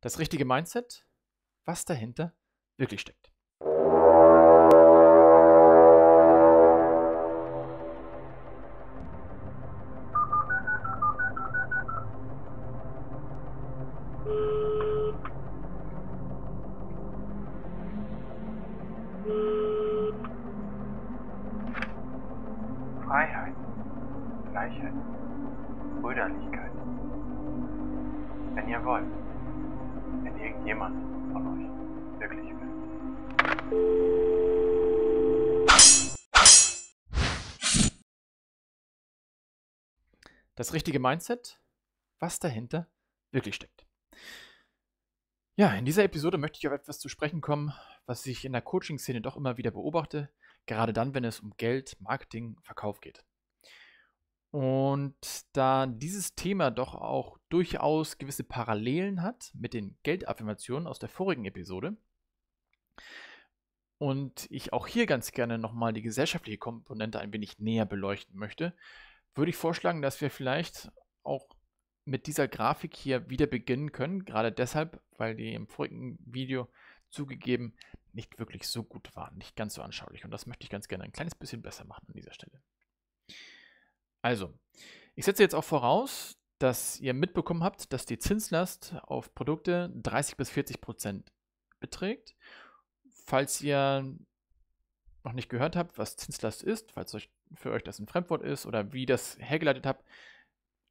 das richtige Mindset, was dahinter wirklich steckt. jemand von euch wirklich will. Das richtige Mindset, was dahinter wirklich steckt. Ja, in dieser Episode möchte ich auf etwas zu sprechen kommen, was ich in der Coaching-Szene doch immer wieder beobachte, gerade dann, wenn es um Geld, Marketing, Verkauf geht. Und da dieses Thema doch auch durchaus gewisse Parallelen hat mit den Geldaffirmationen aus der vorigen Episode. Und ich auch hier ganz gerne nochmal die gesellschaftliche Komponente ein wenig näher beleuchten möchte, würde ich vorschlagen, dass wir vielleicht auch mit dieser Grafik hier wieder beginnen können. Gerade deshalb, weil die im vorigen Video zugegeben nicht wirklich so gut waren, nicht ganz so anschaulich. Und das möchte ich ganz gerne ein kleines bisschen besser machen an dieser Stelle. Also, ich setze jetzt auch voraus, dass ihr mitbekommen habt, dass die Zinslast auf Produkte 30 bis 40 Prozent beträgt. Falls ihr noch nicht gehört habt, was Zinslast ist, falls euch, für euch das ein Fremdwort ist oder wie das hergeleitet habt,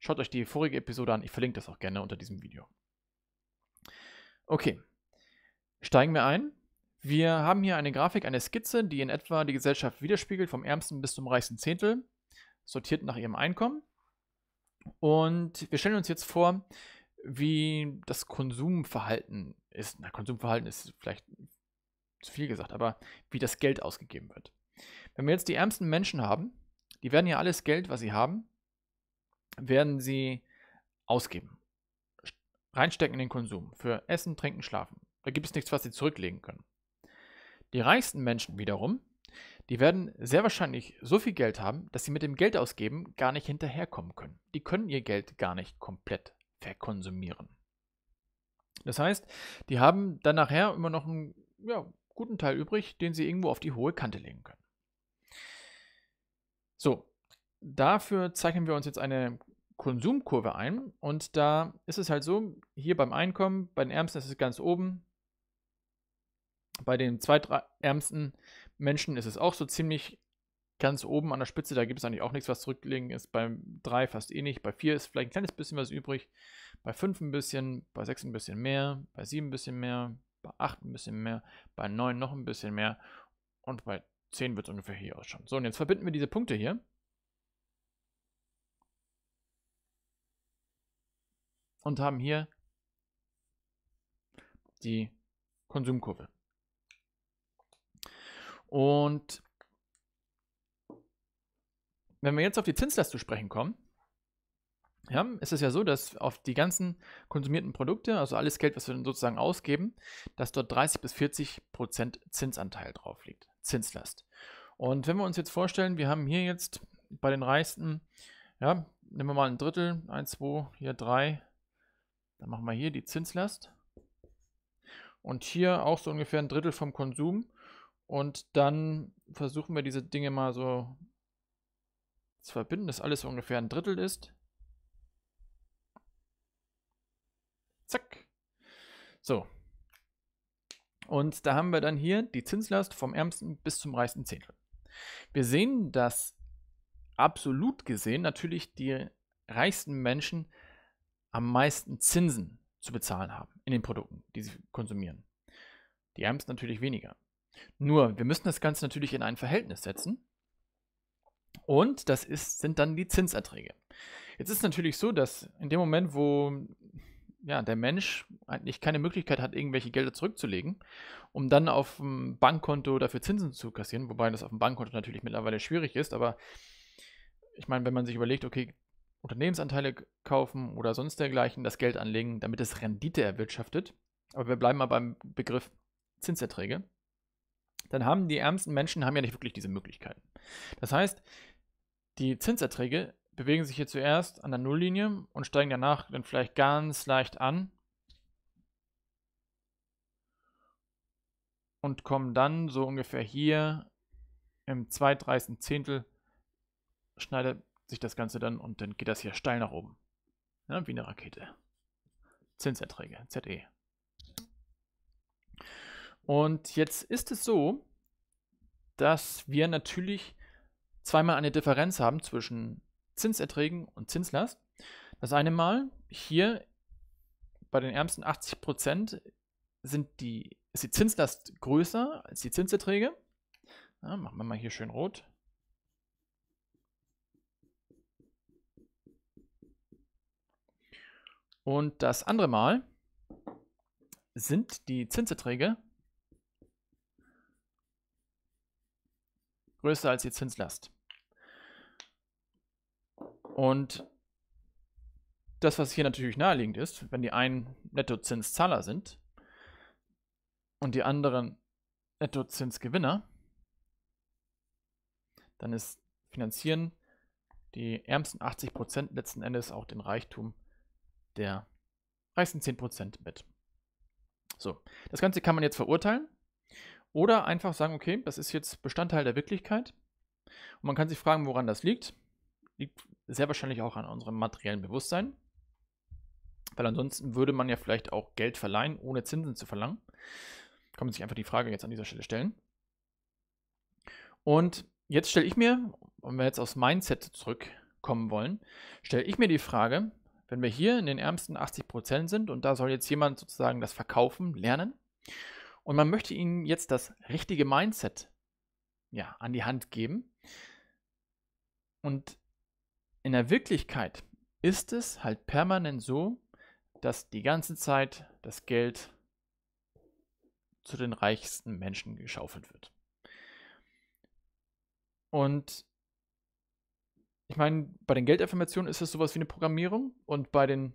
schaut euch die vorige Episode an. Ich verlinke das auch gerne unter diesem Video. Okay, steigen wir ein. Wir haben hier eine Grafik, eine Skizze, die in etwa die Gesellschaft widerspiegelt, vom ärmsten bis zum reichsten Zehntel, sortiert nach ihrem Einkommen. Und wir stellen uns jetzt vor, wie das Konsumverhalten ist. Na, Konsumverhalten ist vielleicht zu viel gesagt, aber wie das Geld ausgegeben wird. Wenn wir jetzt die ärmsten Menschen haben, die werden ja alles Geld, was sie haben, werden sie ausgeben. Reinstecken in den Konsum. Für Essen, Trinken, Schlafen. Da gibt es nichts, was sie zurücklegen können. Die reichsten Menschen wiederum die werden sehr wahrscheinlich so viel Geld haben, dass sie mit dem Geld ausgeben gar nicht hinterherkommen können. Die können ihr Geld gar nicht komplett verkonsumieren. Das heißt, die haben dann nachher immer noch einen ja, guten Teil übrig, den sie irgendwo auf die hohe Kante legen können. So, dafür zeichnen wir uns jetzt eine Konsumkurve ein. Und da ist es halt so, hier beim Einkommen, bei den Ärmsten ist es ganz oben, bei den Zweitärmsten Menschen ist es auch so ziemlich ganz oben an der Spitze. Da gibt es eigentlich auch nichts, was zurückliegen ist. Bei 3 fast eh nicht. Bei 4 ist vielleicht ein kleines bisschen was übrig. Bei 5 ein bisschen, bei 6 ein bisschen mehr, bei 7 ein bisschen mehr, bei 8 ein bisschen mehr, bei 9 noch ein bisschen mehr und bei 10 wird es ungefähr hier ausschauen. So, und jetzt verbinden wir diese Punkte hier. Und haben hier die Konsumkurve. Und wenn wir jetzt auf die Zinslast zu sprechen kommen, ja, ist es ja so, dass auf die ganzen konsumierten Produkte, also alles Geld, was wir dann sozusagen ausgeben, dass dort 30 bis 40 Prozent Zinsanteil drauf liegt, Zinslast. Und wenn wir uns jetzt vorstellen, wir haben hier jetzt bei den Reichsten, ja, nehmen wir mal ein Drittel, 1, 2, hier 3, dann machen wir hier die Zinslast. Und hier auch so ungefähr ein Drittel vom Konsum und dann versuchen wir diese Dinge mal so zu verbinden, dass alles ungefähr ein Drittel ist. Zack. So. Und da haben wir dann hier die Zinslast vom ärmsten bis zum reichsten Zehntel. Wir sehen, dass absolut gesehen natürlich die reichsten Menschen am meisten Zinsen zu bezahlen haben in den Produkten, die sie konsumieren. Die ärmsten natürlich weniger. Nur, wir müssen das Ganze natürlich in ein Verhältnis setzen. Und das ist, sind dann die Zinserträge. Jetzt ist es natürlich so, dass in dem Moment, wo ja, der Mensch eigentlich keine Möglichkeit hat, irgendwelche Gelder zurückzulegen, um dann auf dem Bankkonto dafür Zinsen zu kassieren, wobei das auf dem Bankkonto natürlich mittlerweile schwierig ist, aber ich meine, wenn man sich überlegt, okay, Unternehmensanteile kaufen oder sonst dergleichen, das Geld anlegen, damit es Rendite erwirtschaftet, aber wir bleiben mal beim Begriff Zinserträge, dann haben die ärmsten Menschen haben ja nicht wirklich diese Möglichkeiten. Das heißt, die Zinserträge bewegen sich hier zuerst an der Nulllinie und steigen danach dann vielleicht ganz leicht an und kommen dann so ungefähr hier im 32. Zehntel schneidet sich das Ganze dann und dann geht das hier steil nach oben. Ja, wie eine Rakete. Zinserträge, ZE. Und jetzt ist es so, dass wir natürlich zweimal eine Differenz haben zwischen Zinserträgen und Zinslast. Das eine Mal hier bei den ärmsten 80 Prozent sind die, ist die Zinslast größer als die Zinserträge. Ja, machen wir mal hier schön rot. Und das andere Mal sind die Zinserträge größer als die Zinslast. Und das, was hier natürlich naheliegend ist, wenn die einen Nettozinszahler sind und die anderen Nettozinsgewinner, dann ist Finanzieren die ärmsten 80% letzten Endes auch den Reichtum der reichsten 10% mit. So, das Ganze kann man jetzt verurteilen. Oder einfach sagen, okay, das ist jetzt Bestandteil der Wirklichkeit. Und man kann sich fragen, woran das liegt. Liegt sehr wahrscheinlich auch an unserem materiellen Bewusstsein. Weil ansonsten würde man ja vielleicht auch Geld verleihen, ohne Zinsen zu verlangen. Kann man sich einfach die Frage jetzt an dieser Stelle stellen. Und jetzt stelle ich mir, wenn wir jetzt aufs Mindset zurückkommen wollen, stelle ich mir die Frage, wenn wir hier in den ärmsten 80% Prozent sind und da soll jetzt jemand sozusagen das Verkaufen lernen und man möchte ihnen jetzt das richtige Mindset ja, an die Hand geben. Und in der Wirklichkeit ist es halt permanent so, dass die ganze Zeit das Geld zu den reichsten Menschen geschaufelt wird. Und ich meine, bei den Geldaffirmationen ist es sowas wie eine Programmierung und bei den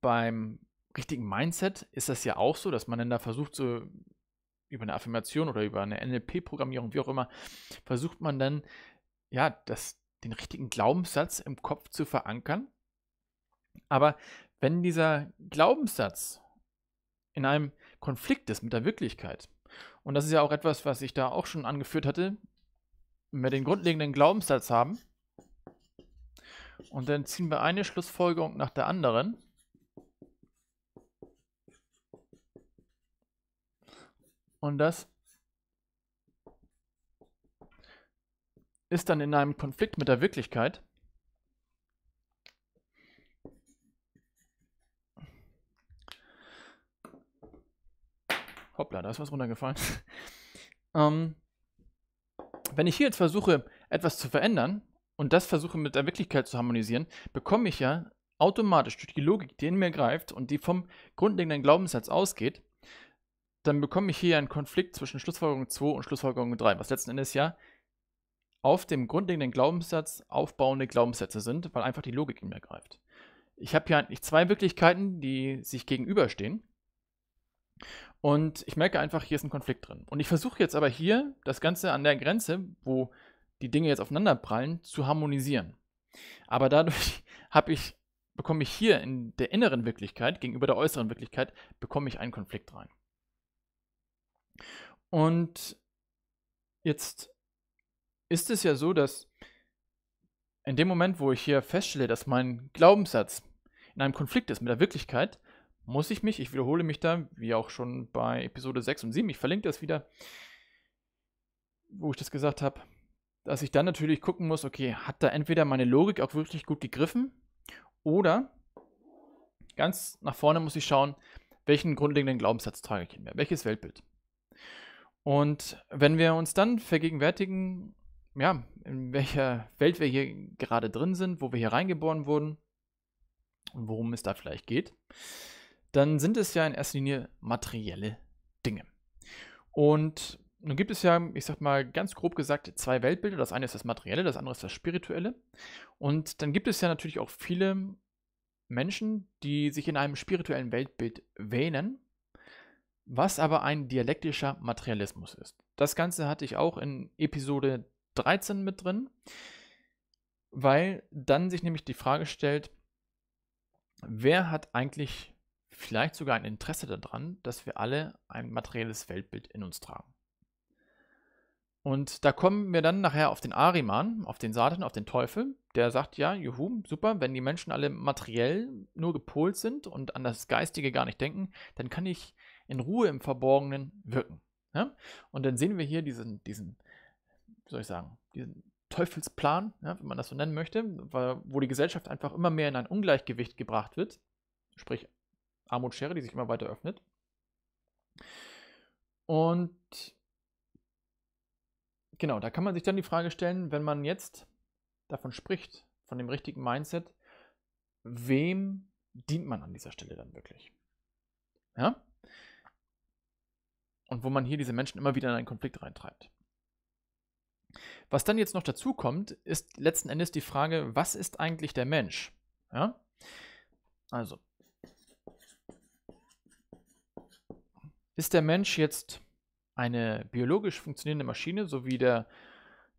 beim richtigen Mindset ist das ja auch so, dass man dann da versucht, so über eine Affirmation oder über eine NLP-Programmierung, wie auch immer, versucht man dann, ja, das, den richtigen Glaubenssatz im Kopf zu verankern. Aber wenn dieser Glaubenssatz in einem Konflikt ist mit der Wirklichkeit, und das ist ja auch etwas, was ich da auch schon angeführt hatte, wenn wir den grundlegenden Glaubenssatz haben, und dann ziehen wir eine Schlussfolgerung nach der anderen, Und das ist dann in einem Konflikt mit der Wirklichkeit. Hoppla, da ist was runtergefallen. ähm, wenn ich hier jetzt versuche, etwas zu verändern und das versuche mit der Wirklichkeit zu harmonisieren, bekomme ich ja automatisch durch die Logik, die in mir greift und die vom grundlegenden Glaubenssatz ausgeht, dann bekomme ich hier einen Konflikt zwischen Schlussfolgerung 2 und Schlussfolgerung 3, was letzten Endes ja auf dem grundlegenden Glaubenssatz aufbauende Glaubenssätze sind, weil einfach die Logik in mir greift. Ich habe hier eigentlich zwei Wirklichkeiten, die sich gegenüberstehen. Und ich merke einfach, hier ist ein Konflikt drin. Und ich versuche jetzt aber hier das Ganze an der Grenze, wo die Dinge jetzt aufeinander prallen, zu harmonisieren. Aber dadurch habe ich bekomme ich hier in der inneren Wirklichkeit gegenüber der äußeren Wirklichkeit, bekomme ich einen Konflikt rein. Und jetzt ist es ja so, dass in dem Moment, wo ich hier feststelle, dass mein Glaubenssatz in einem Konflikt ist mit der Wirklichkeit, muss ich mich, ich wiederhole mich da, wie auch schon bei Episode 6 und 7, ich verlinke das wieder, wo ich das gesagt habe, dass ich dann natürlich gucken muss, okay, hat da entweder meine Logik auch wirklich gut gegriffen oder ganz nach vorne muss ich schauen, welchen grundlegenden Glaubenssatz trage ich in mir, welches Weltbild. Und wenn wir uns dann vergegenwärtigen, ja, in welcher Welt wir hier gerade drin sind, wo wir hier reingeboren wurden und worum es da vielleicht geht, dann sind es ja in erster Linie materielle Dinge. Und nun gibt es ja, ich sag mal ganz grob gesagt, zwei Weltbilder. Das eine ist das Materielle, das andere ist das Spirituelle. Und dann gibt es ja natürlich auch viele Menschen, die sich in einem spirituellen Weltbild wähnen was aber ein dialektischer Materialismus ist. Das Ganze hatte ich auch in Episode 13 mit drin, weil dann sich nämlich die Frage stellt, wer hat eigentlich vielleicht sogar ein Interesse daran, dass wir alle ein materielles Weltbild in uns tragen. Und da kommen wir dann nachher auf den Ariman, auf den Satan, auf den Teufel, der sagt, ja, juhu, super, wenn die Menschen alle materiell nur gepolt sind und an das Geistige gar nicht denken, dann kann ich in Ruhe im Verborgenen wirken. Ja? Und dann sehen wir hier diesen, diesen, wie soll ich sagen, diesen Teufelsplan, ja, wenn man das so nennen möchte, wo die Gesellschaft einfach immer mehr in ein Ungleichgewicht gebracht wird, sprich Armutsschere, die sich immer weiter öffnet. Und genau, da kann man sich dann die Frage stellen, wenn man jetzt davon spricht, von dem richtigen Mindset, wem dient man an dieser Stelle dann wirklich? Ja? Und wo man hier diese Menschen immer wieder in einen Konflikt reintreibt. Was dann jetzt noch dazu kommt, ist letzten Endes die Frage, was ist eigentlich der Mensch? Ja? Also, ist der Mensch jetzt eine biologisch funktionierende Maschine, so wie der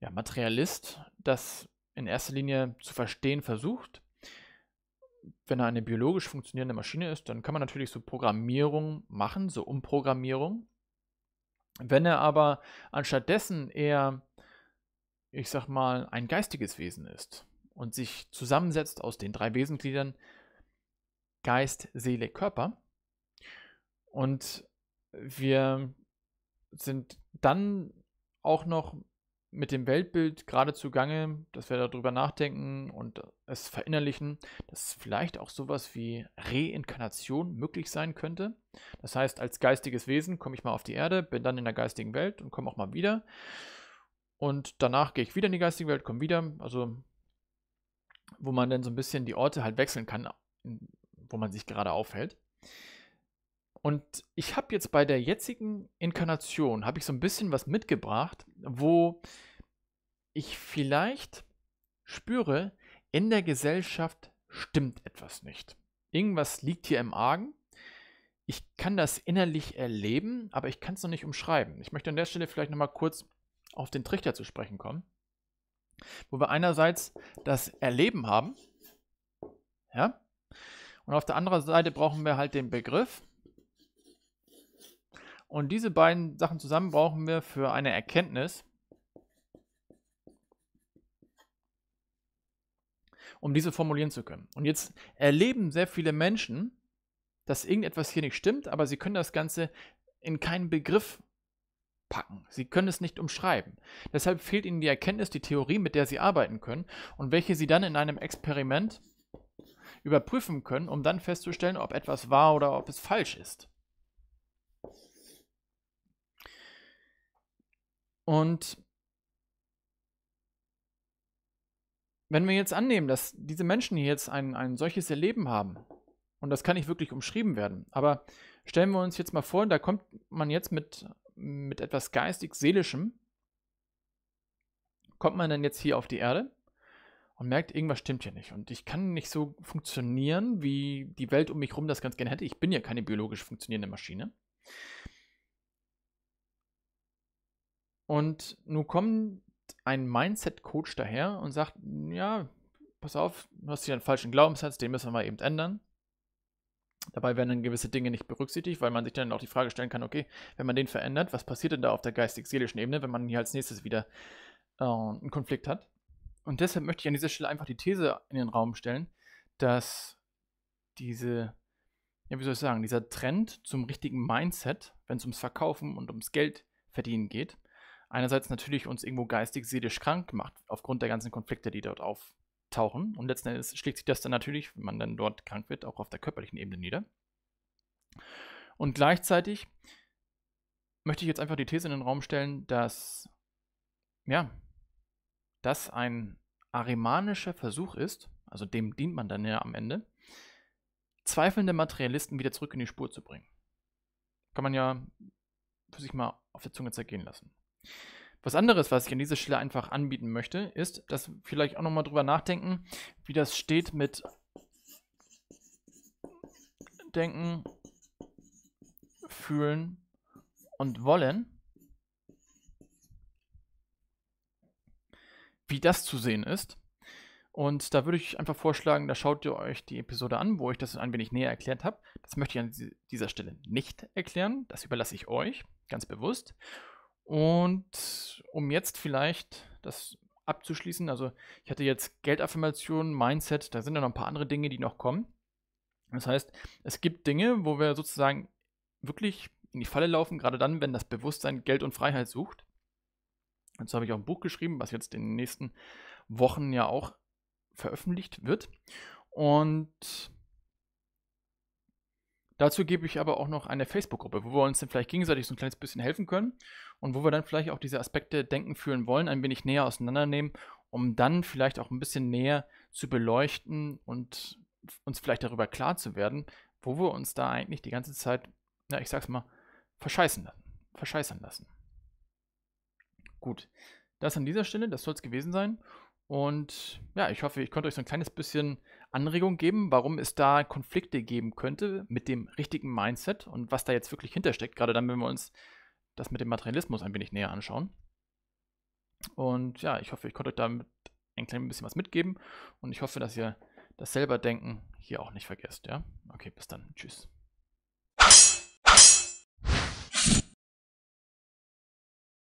ja, Materialist das in erster Linie zu verstehen versucht? Wenn er eine biologisch funktionierende Maschine ist, dann kann man natürlich so Programmierung machen, so Umprogrammierung. Wenn er aber anstattdessen eher, ich sag mal, ein geistiges Wesen ist und sich zusammensetzt aus den drei Wesengliedern Geist, Seele, Körper und wir sind dann auch noch mit dem Weltbild gerade zugange, dass wir darüber nachdenken und es verinnerlichen, dass vielleicht auch sowas wie Reinkarnation möglich sein könnte. Das heißt, als geistiges Wesen komme ich mal auf die Erde, bin dann in der geistigen Welt und komme auch mal wieder. Und danach gehe ich wieder in die geistige Welt, komme wieder. Also, wo man dann so ein bisschen die Orte halt wechseln kann, wo man sich gerade aufhält. Und ich habe jetzt bei der jetzigen Inkarnation, habe ich so ein bisschen was mitgebracht, wo ich vielleicht spüre, in der Gesellschaft stimmt etwas nicht. Irgendwas liegt hier im Argen. Ich kann das innerlich erleben, aber ich kann es noch nicht umschreiben. Ich möchte an der Stelle vielleicht nochmal kurz auf den Trichter zu sprechen kommen, wo wir einerseits das Erleben haben, ja, und auf der anderen Seite brauchen wir halt den Begriff, und diese beiden Sachen zusammen brauchen wir für eine Erkenntnis, um diese formulieren zu können. Und jetzt erleben sehr viele Menschen, dass irgendetwas hier nicht stimmt, aber sie können das Ganze in keinen Begriff packen. Sie können es nicht umschreiben. Deshalb fehlt ihnen die Erkenntnis, die Theorie, mit der sie arbeiten können und welche sie dann in einem Experiment überprüfen können, um dann festzustellen, ob etwas wahr oder ob es falsch ist. Und wenn wir jetzt annehmen, dass diese Menschen hier jetzt ein, ein solches Erleben haben, und das kann nicht wirklich umschrieben werden, aber stellen wir uns jetzt mal vor, da kommt man jetzt mit, mit etwas geistig-seelischem, kommt man dann jetzt hier auf die Erde und merkt, irgendwas stimmt hier nicht. Und ich kann nicht so funktionieren, wie die Welt um mich herum das ganz gerne hätte. Ich bin ja keine biologisch funktionierende Maschine. Und nun kommt ein Mindset-Coach daher und sagt, ja, pass auf, du hast hier einen falschen Glaubenssatz, den müssen wir eben ändern. Dabei werden dann gewisse Dinge nicht berücksichtigt, weil man sich dann auch die Frage stellen kann, okay, wenn man den verändert, was passiert denn da auf der geistig-seelischen Ebene, wenn man hier als nächstes wieder äh, einen Konflikt hat? Und deshalb möchte ich an dieser Stelle einfach die These in den Raum stellen, dass diese, ja, wie soll ich sagen, dieser Trend zum richtigen Mindset, wenn es ums Verkaufen und ums Geld verdienen geht, einerseits natürlich uns irgendwo geistig, seelisch krank macht, aufgrund der ganzen Konflikte, die dort auftauchen. Und letzten Endes schlägt sich das dann natürlich, wenn man dann dort krank wird, auch auf der körperlichen Ebene nieder. Und gleichzeitig möchte ich jetzt einfach die These in den Raum stellen, dass, ja, das ein arimanischer Versuch ist, also dem dient man dann ja am Ende, zweifelnde Materialisten wieder zurück in die Spur zu bringen. Kann man ja für sich mal auf der Zunge zergehen lassen. Was anderes, was ich an dieser Stelle einfach anbieten möchte, ist, dass wir vielleicht auch nochmal drüber nachdenken, wie das steht mit Denken, Fühlen und Wollen. Wie das zu sehen ist. Und da würde ich einfach vorschlagen, da schaut ihr euch die Episode an, wo ich das ein wenig näher erklärt habe. Das möchte ich an dieser Stelle nicht erklären. Das überlasse ich euch, ganz bewusst. Und um jetzt vielleicht das abzuschließen, also ich hatte jetzt Geldaffirmation, Mindset, da sind ja noch ein paar andere Dinge, die noch kommen. Das heißt, es gibt Dinge, wo wir sozusagen wirklich in die Falle laufen, gerade dann, wenn das Bewusstsein Geld und Freiheit sucht. Dazu habe ich auch ein Buch geschrieben, was jetzt in den nächsten Wochen ja auch veröffentlicht wird. Und Dazu gebe ich aber auch noch eine Facebook-Gruppe, wo wir uns dann vielleicht gegenseitig so ein kleines bisschen helfen können und wo wir dann vielleicht auch diese Aspekte denken, fühlen wollen, ein wenig näher auseinandernehmen, um dann vielleicht auch ein bisschen näher zu beleuchten und uns vielleicht darüber klar zu werden, wo wir uns da eigentlich die ganze Zeit, na, ich sag's mal, verscheißen lassen. Verscheißern lassen. Gut, das an dieser Stelle, das soll es gewesen sein. Und ja, ich hoffe, ich konnte euch so ein kleines bisschen Anregungen geben, warum es da Konflikte geben könnte mit dem richtigen Mindset und was da jetzt wirklich hintersteckt, gerade dann, wenn wir uns das mit dem Materialismus ein wenig näher anschauen. Und ja, ich hoffe, ich konnte euch damit ein klein bisschen was mitgeben und ich hoffe, dass ihr das selber denken hier auch nicht vergesst, ja? Okay, bis dann. Tschüss.